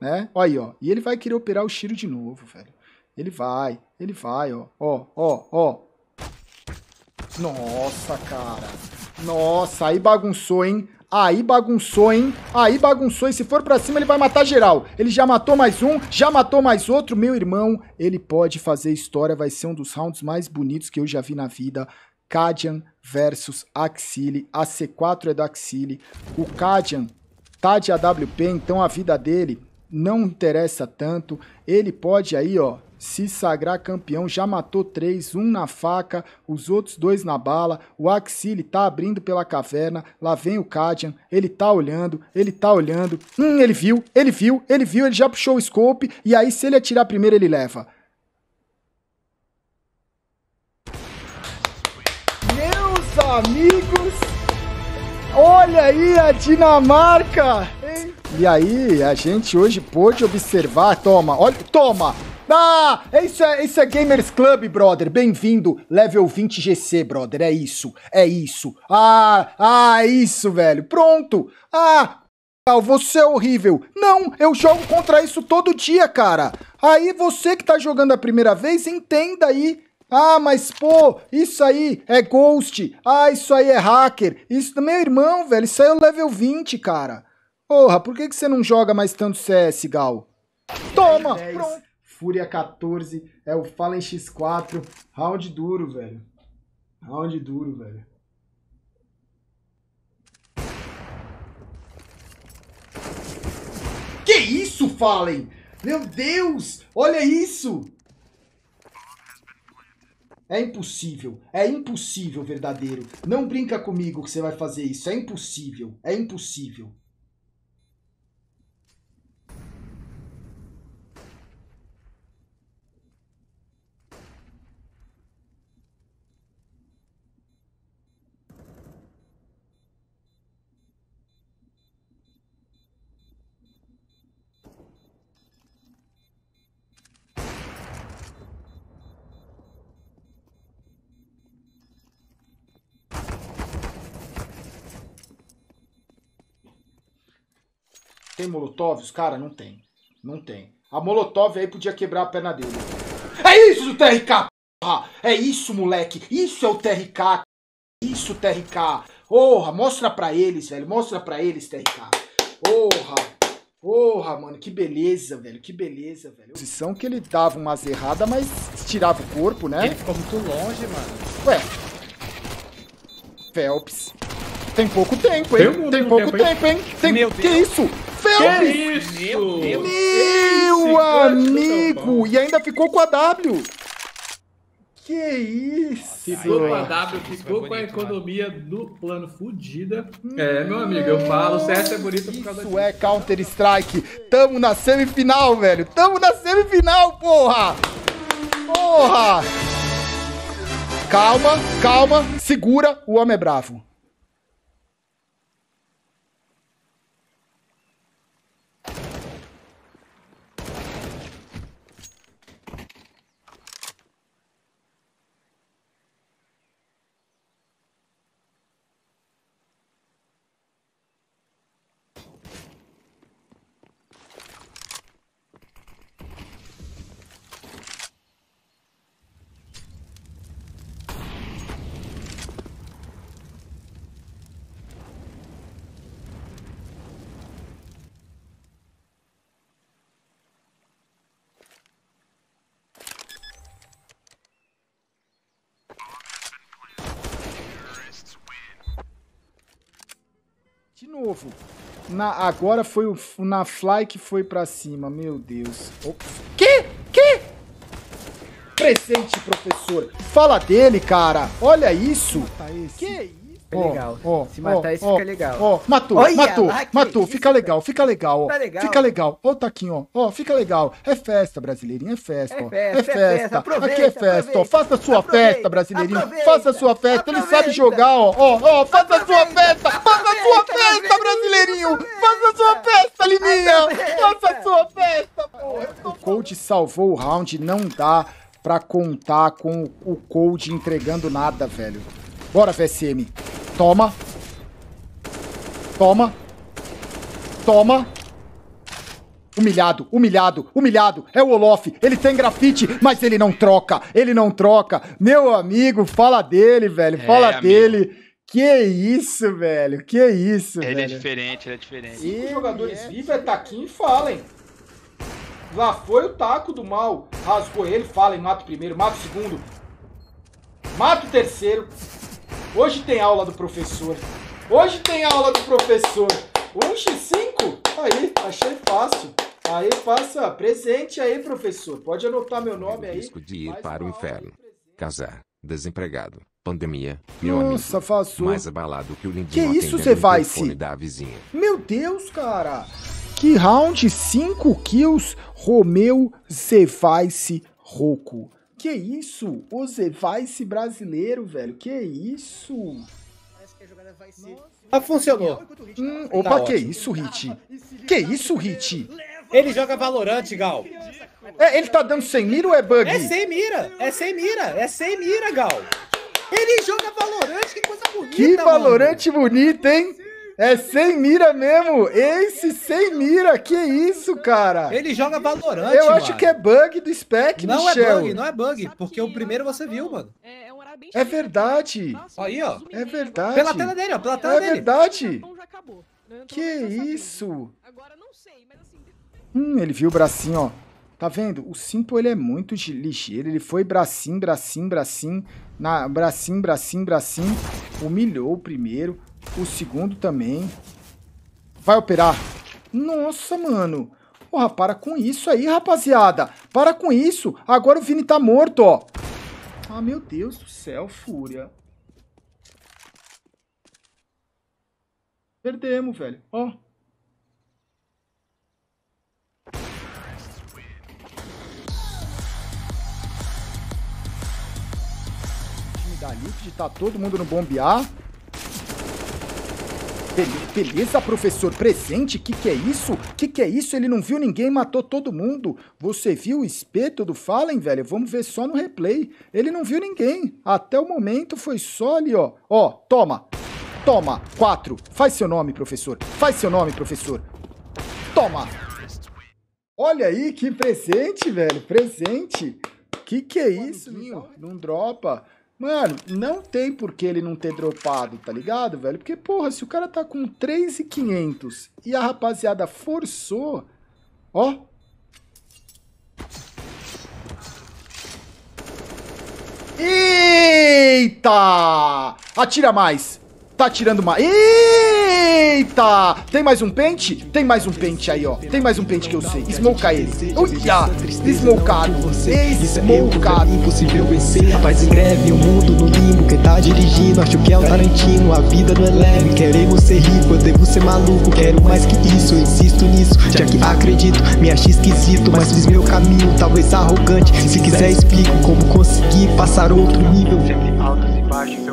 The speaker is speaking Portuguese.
né? Olha aí, ó. E ele vai querer operar o Shiro de novo, velho. Ele vai, ele vai, ó. Ó, ó, ó. Nossa, cara. Nossa, aí bagunçou, hein? Aí bagunçou, hein? Aí bagunçou. E se for pra cima, ele vai matar geral. Ele já matou mais um, já matou mais outro. Meu irmão, ele pode fazer história. Vai ser um dos rounds mais bonitos que eu já vi na vida. Kadian versus Axile. A C4 é do Axile. O Kadian tá de AWP, então a vida dele não interessa tanto. Ele pode aí, ó, se sagrar campeão, já matou três, um na faca, os outros dois na bala. O Axile tá abrindo pela caverna, lá vem o cadian ele tá olhando, ele tá olhando. Hum, ele viu, ele viu, ele viu, ele já puxou o scope, e aí se ele atirar primeiro ele leva. Meus amigos, Olha aí a Dinamarca! Hein? E aí, a gente hoje pôde observar. Toma, olha, toma! Ah, isso é, isso é Gamers Club, brother. Bem-vindo, level 20 GC, brother. É isso, é isso. Ah, ah, é isso, velho. Pronto. Ah, você é horrível. Não, eu jogo contra isso todo dia, cara. Aí você que tá jogando a primeira vez, entenda aí ah, mas pô, isso aí é ghost. Ah, isso aí é hacker. Isso, meu irmão, velho, isso aí é o level 20, cara. Porra, por que, que você não joga mais tanto CS, Gal? Toma! 10, Pronto! Fúria 14, é o Fallen X4. Round duro, velho. Round duro, velho. Que isso, Fallen? Meu Deus! Olha isso! É impossível, é impossível, verdadeiro. Não brinca comigo que você vai fazer isso, é impossível, é impossível. Tem Molotovs? Cara, não tem. Não tem. A Molotov aí podia quebrar a perna dele. É isso, TRK, porra! É isso, moleque! Isso é o TRK! Isso, TRK! Porra, mostra pra eles, velho. Mostra pra eles, TRK. Porra! Porra, mano, que beleza, velho. Que beleza, velho. Posição que ele dava umas erradas, mas tirava o corpo, né? Ele ficou muito longe, mano. Ué. Phelps. Tem pouco tempo, hein? Tem, pouco tempo, tempo hein? Tem... Meu que Deus. isso? Meu, isso? Meu, meu amigo! E ainda ficou com a W. Que isso! Ficou com a W, ficou com a né? economia do plano fudida. É, meu amigo, eu falo, certo é bonito por causa disso. Isso é Counter-Strike. Tamo na semifinal, velho. Tamo na semifinal, porra! Porra! Calma, calma, segura, o homem é bravo. novo. Na, agora foi o na Fly que foi pra cima, meu Deus. Opa. Que? Que? Presente, professor. Fala dele, cara. Olha isso. Tá que isso? Fica oh, legal. Oh, Se matar, oh, isso fica legal. matou, Olha, matou, matou. Fica legal, fica legal, fica legal. Fica legal. Ó, o tá Taquinho, ó. Ó, fica legal. É festa, brasileirinha, é festa. É festa, é, é festa. Aqui é festa, ó. Faça a sua aproveita, festa, brasileirinho faça a sua festa. Ele sabe jogar, ó. Ó, ó, faça a sua festa. Faça a sua festa, brasileirinho. Faça a sua festa, Liminha. Faça a sua festa, porra. O coach salvou o round, não dá pra contar com o coach entregando nada, velho. Bora, PSM. Toma. Toma. Toma. Humilhado, humilhado, humilhado. É o Olof. Ele tem grafite, mas ele não troca. Ele não troca. Meu amigo, fala dele, velho. É, fala é, dele. Que isso, velho. Que isso, ele é velho. Ele é diferente, ele é diferente. Cinco jogadores é vivos é Taquinho e falem. Lá foi o taco do mal. Rasgou ele, falem, mata o primeiro, mata o segundo. Mata o terceiro. Hoje tem aula do professor. Hoje tem aula do professor. 1x5? Aí, achei fácil. Aí passa presente aí, professor. Pode anotar meu nome aí. Risco de ir para o inferno. Casar, desempregado, pandemia, meu Nossa, amigo. Façou. Mais abalado que o lindinho Que isso você vai se? da vizinha. Meu Deus, cara. Que round 5 kills Romeu Zevice Roco. Que isso? O Zevice brasileiro, velho. Que isso? a Ah, funcionou. Tá hum, opa, tá que ótimo. isso, Hit? Ah, que isso, Hit? Ele joga Valorante, Gal. É, ele tá dando sem mira ou é bug? É sem mira, é sem mira, é sem mira, Gal. Ele joga Valorante, que coisa bonita, Que Valorante bonito, hein? É sem mira mesmo! esse sem mira! Que isso, cara? Ele joga Valorant. Eu mano. acho que é bug do spec, Não Michel. é bug, não é bug, porque o primeiro você viu, mano. É, é, é verdade. Aí, ó. É verdade. Pela tela dele, ó. Pela tela é dele. É verdade. Que isso? Assim, hum, ele viu o bracinho, ó. Tá vendo? O Simple, ele é muito ligeiro. Ele foi bracinho, bracinho, bracinho. Na, bracinho, bracinho, bracinho. Humilhou o primeiro. O segundo também. Vai operar. Nossa, mano. Porra, para com isso aí, rapaziada. Para com isso. Agora o Vini tá morto, ó. Ah, meu Deus do céu, fúria. Perdemos, velho. Ó. O Time da Liquid, tá todo mundo no bombear beleza, professor? Presente? Que que é isso? Que que é isso? Ele não viu ninguém, matou todo mundo. Você viu o espeto do Fallen, velho? Vamos ver só no replay. Ele não viu ninguém. Até o momento foi só ali, ó. Ó, toma. Toma. Quatro. Faz seu nome, professor. Faz seu nome, professor. Toma. Olha aí, que presente, velho. Presente. Que que é isso, Não dropa. Mano, não tem por que ele não ter dropado, tá ligado, velho? Porque, porra, se o cara tá com 3,500 e a rapaziada forçou... Ó! Eita! Atira mais! Tá tirando uma... Eita! Tem mais um pente? Tem mais um pente aí, ó. Tem mais um pente que eu sei. Smoke ele. Uia! Ah, Smokado. Smokado. Impossível vencer. Rapaz, em greve, o mundo no limbo. Quem tá dirigindo, acho que é o Tarantino. A vida não é leve. Queremos ser rico, eu devo ser maluco. Quero mais que isso, eu insisto nisso. Já que acredito, me achei esquisito. Mas fiz meu caminho, talvez arrogante. Se quiser, explico como consegui passar outro nível. Sempre altos e baixos.